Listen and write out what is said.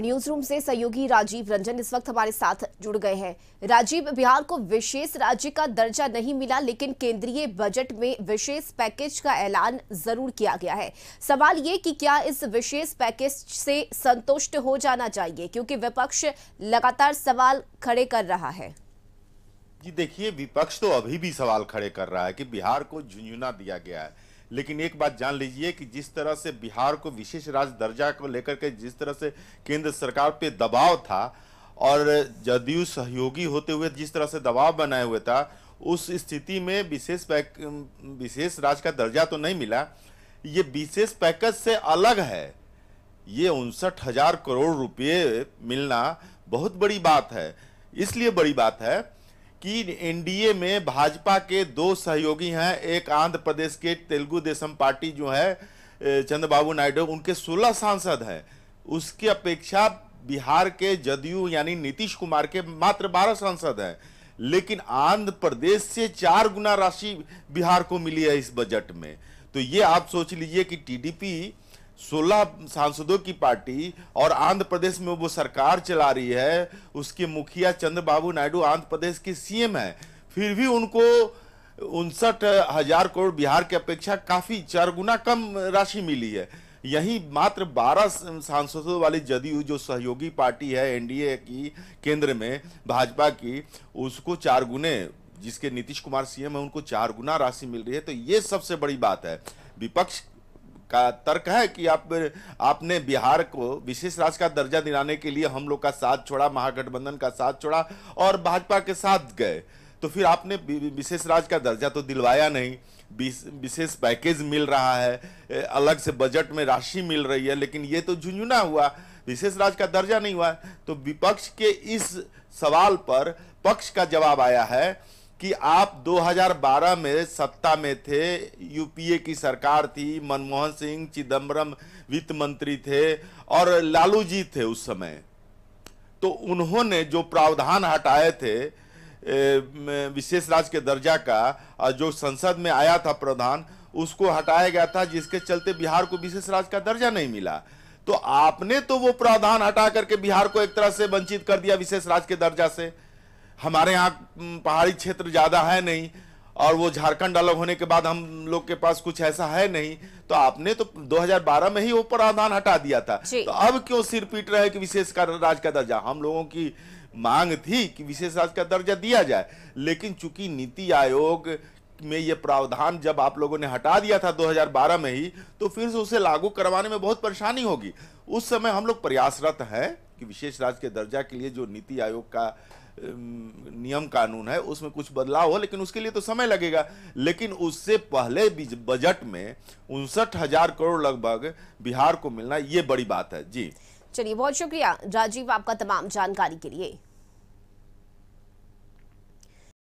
news room से सहयोगी राजीव रंजन इस वक्त हमारे साथ जुड़ गए हैं राजीव बिहार को विशेष राज्य का दर्जा नहीं मिला लेकिन केंद्रीय बजट में विशेष पैकेज का ऐलान जरूर किया गया है सवाल ये कि क्या इस विशेष पैकेज से संतुष्ट हो जाना चाहिए क्योंकि विपक्ष लगातार सवाल खड़े कर रहा है जी देखिए विपक्ष तो अभी भी सवाल खड़े कर रहा है की बिहार को झुंझुना दिया गया है लेकिन एक बात जान लीजिए कि जिस तरह से बिहार को विशेष राज्य दर्जा को लेकर के जिस तरह से केंद्र सरकार पे दबाव था और जदयू सहयोगी होते हुए जिस तरह से दबाव बनाए हुए था उस स्थिति में विशेष विशेष राज्य का दर्जा तो नहीं मिला ये विशेष पैकेज से अलग है ये उनसठ हजार करोड़ रुपये मिलना बहुत बड़ी बात है इसलिए बड़ी बात है कि एनडीए में भाजपा के दो सहयोगी हैं एक आंध्र प्रदेश के तेलुगु देशम पार्टी जो है चंद्रबाबू नायडू उनके 16 सांसद हैं उसकी अपेक्षा बिहार के जदयू यानी नीतीश कुमार के मात्र 12 सांसद हैं लेकिन आंध्र प्रदेश से चार गुना राशि बिहार को मिली है इस बजट में तो ये आप सोच लीजिए कि टीडीपी सोलह सांसदों की पार्टी और आंध्र प्रदेश में वो सरकार चला रही है उसके मुखिया चंद्रबाबू नायडू आंध्र प्रदेश के सीएम है फिर भी उनको उनसठ हजार करोड़ बिहार की अपेक्षा काफी चार गुना कम राशि मिली है यही मात्र 12 सांसदों वाली जदयू जो सहयोगी पार्टी है एनडीए की केंद्र में भाजपा की उसको चार गुने जिसके नीतीश कुमार सीएम है उनको चार गुना राशि मिल रही है तो ये सबसे बड़ी बात है विपक्ष का तर्क है कि आप आपने बिहार को विशेष राज्य का दर्जा दिलाने के लिए हम लोग का साथ छोड़ा महागठबंधन का साथ छोड़ा और भाजपा के साथ गए तो फिर आपने विशेष राज्य का दर्जा तो दिलवाया नहीं विशेष पैकेज मिल रहा है अलग से बजट में राशि मिल रही है लेकिन ये तो झुंझुना हुआ विशेष राज्य का दर्जा नहीं हुआ तो विपक्ष के इस सवाल पर पक्ष का जवाब आया है कि आप 2012 में सत्ता में थे यूपीए की सरकार थी मनमोहन सिंह चिदम्बरम वित्त मंत्री थे और लालू जी थे उस समय तो उन्होंने जो प्रावधान हटाए थे विशेष राज के दर्जा का जो संसद में आया था प्रधान उसको हटाया गया था जिसके चलते बिहार को विशेष राज का दर्जा नहीं मिला तो आपने तो वो प्रावधान हटा करके बिहार को एक तरह से वंचित कर दिया विशेष राज के दर्जा से हमारे यहाँ हम्म, पहाड़ी क्षेत्र ज़्यादा है नहीं और वो झारखंड अलग होने के बाद हम लोग के पास कुछ ऐसा है नहीं तो आपने तो 2012 में ही वो प्रावधान हटा दिया था तो अब क्यों सिर पीट रहे कि विशेष राज का दर्जा हम लोगों की मांग थी कि विशेष राज का दर्जा दिया जाए लेकिन चूंकि नीति आयोग में ये प्रावधान जब आप लोगों ने हटा दिया था 2012 में ही तो फिर से उसे लागू करवाने में बहुत परेशानी होगी उस समय हम लोग प्रयासरत हैं कि विशेष राज्य के दर्जा के लिए जो नीति आयोग का नियम कानून है उसमें कुछ बदलाव हो लेकिन उसके लिए तो समय लगेगा लेकिन उससे पहले बजट में उनसठ हजार करोड़ लगभग बिहार को मिलना ये बड़ी बात है जी चलिए बहुत शुक्रिया राजीव आपका तमाम जानकारी के लिए